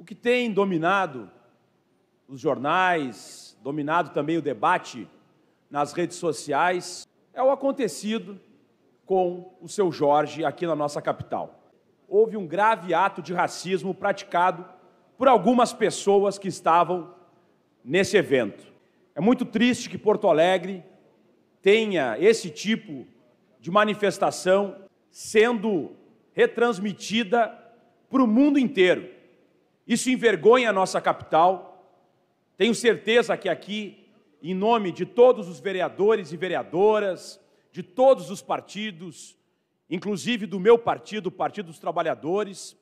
O que tem dominado os jornais, dominado também o debate nas redes sociais, é o acontecido com o seu Jorge aqui na nossa capital. Houve um grave ato de racismo praticado por algumas pessoas que estavam nesse evento. É muito triste que Porto Alegre tenha esse tipo de manifestação sendo retransmitida para o mundo inteiro. Isso envergonha a nossa capital. Tenho certeza que aqui, em nome de todos os vereadores e vereadoras, de todos os partidos, inclusive do meu partido, o Partido dos Trabalhadores,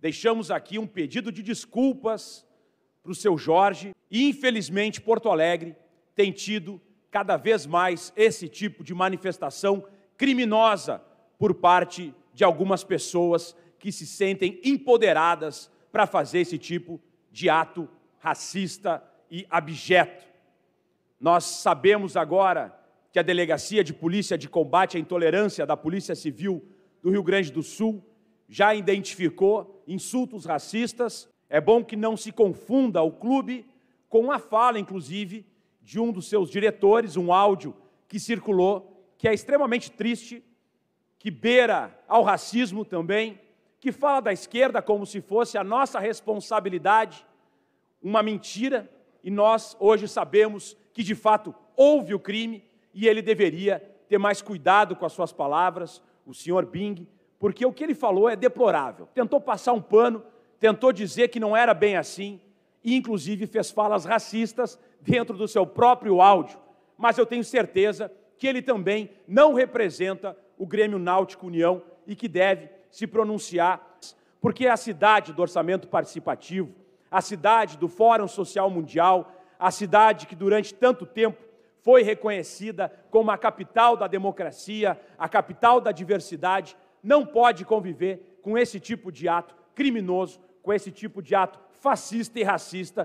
deixamos aqui um pedido de desculpas para o seu Jorge. E, infelizmente, Porto Alegre tem tido cada vez mais esse tipo de manifestação criminosa por parte de algumas pessoas que se sentem empoderadas para fazer esse tipo de ato racista e abjeto. Nós sabemos agora que a Delegacia de Polícia de Combate à Intolerância da Polícia Civil do Rio Grande do Sul já identificou insultos racistas. É bom que não se confunda o clube com a fala, inclusive, de um dos seus diretores, um áudio que circulou, que é extremamente triste, que beira ao racismo também que fala da esquerda como se fosse a nossa responsabilidade, uma mentira, e nós hoje sabemos que de fato houve o crime e ele deveria ter mais cuidado com as suas palavras, o senhor Bing, porque o que ele falou é deplorável. Tentou passar um pano, tentou dizer que não era bem assim, e inclusive fez falas racistas dentro do seu próprio áudio. Mas eu tenho certeza que ele também não representa o Grêmio Náutico União e que deve se pronunciar, porque é a cidade do orçamento participativo, a cidade do Fórum Social Mundial, a cidade que durante tanto tempo foi reconhecida como a capital da democracia, a capital da diversidade, não pode conviver com esse tipo de ato criminoso, com esse tipo de ato fascista e racista.